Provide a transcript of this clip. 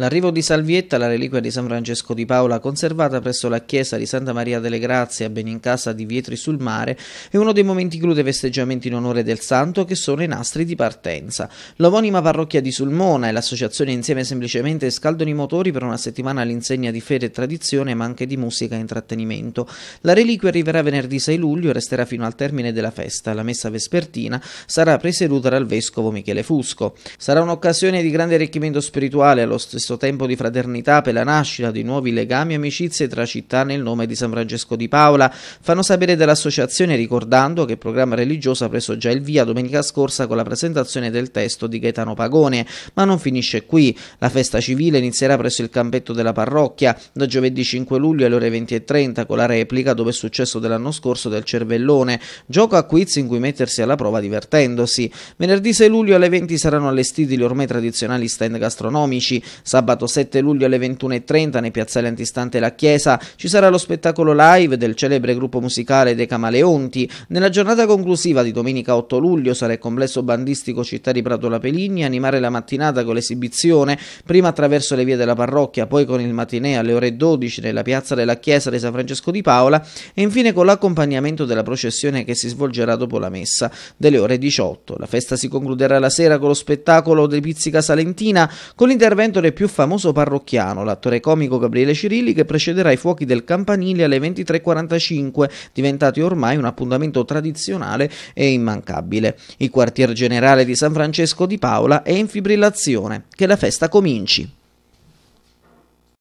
L'arrivo di Salvietta, la reliquia di San Francesco di Paola conservata presso la chiesa di Santa Maria delle Grazie a Benincasa di Vietri sul Mare, è uno dei momenti clou dei festeggiamenti in onore del santo che sono i nastri di partenza. L'omonima parrocchia di Sulmona e l'associazione insieme semplicemente scaldano i motori per una settimana all'insegna di fede e tradizione ma anche di musica e intrattenimento. La reliquia arriverà venerdì 6 luglio e resterà fino al termine della festa. La messa vespertina sarà presieduta dal vescovo Michele Fusco. Sarà un'occasione di grande arricchimento spirituale allo stesso questo tempo di fraternità per la nascita di nuovi legami e amicizie tra città nel nome di San Francesco di Paola, fanno sapere dell'associazione ricordando che il programma religioso ha preso già il via domenica scorsa con la presentazione del testo di Gaetano Pagone, ma non finisce qui. La festa civile inizierà presso il campetto della parrocchia da giovedì 5 luglio alle ore 20.30 con la replica dove è successo dell'anno scorso del Cervellone, gioco a quiz in cui mettersi alla prova divertendosi. Venerdì 6 luglio alle 20 saranno allestiti gli ormai tradizionali stand gastronomici. Sa Sabato 7 luglio alle 21.30 nei piazzali antistante la chiesa ci sarà lo spettacolo live del celebre gruppo musicale De Camaleonti. Nella giornata conclusiva di domenica 8 luglio sarà il complesso bandistico Città di Prato La Peligni a animare la mattinata con l'esibizione, prima attraverso le vie della parrocchia, poi con il matinè alle ore 12 nella piazza della chiesa di San Francesco di Paola e infine con l'accompagnamento della processione che si svolgerà dopo la messa delle ore 18. La festa si concluderà la sera con lo spettacolo dei Pizzica Salentina con l'intervento dei più famoso parrocchiano, l'attore comico Gabriele Cirilli, che precederà i fuochi del campanile alle 23.45, diventati ormai un appuntamento tradizionale e immancabile. Il quartier generale di San Francesco di Paola è in fibrillazione. Che la festa cominci!